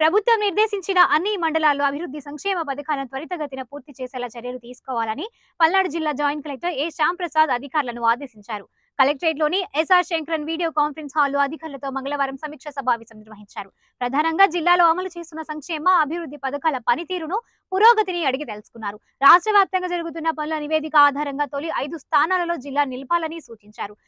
ప్రభుత్వం నిర్దేశించిన అన్ని మండలాల్లో అభివృద్ధి సంక్షేమ పథకాలను త్వరితగతిన పూర్తి చేసేలా చర్యలు తీసుకోవాలని పల్నాడు జిల్లా జాయింట్ కలెక్టర్ ఏ ప్రసాద్ అధికారులను ఆదేశించారు కలెక్టరేట్ లోని ఎస్ఆర్ శంకరన్ వీడియో కాన్ఫరెన్స్ హాల్లో అధికారులతో మంగళవారం సమీక్ష సమావేశం నిర్వహించారు ప్రధానంగా జిల్లాలో అమలు చేస్తున్న సంక్షేమ అభివృద్ధి పథకాల పనితీరును పురోగతిని అడిగి తెలుసుకున్నారు రాష్ట్ర జరుగుతున్న పనుల నివేదిక ఆధారంగా తొలి ఐదు స్థానాలలో జిల్లా నిలపాలని సూచించారు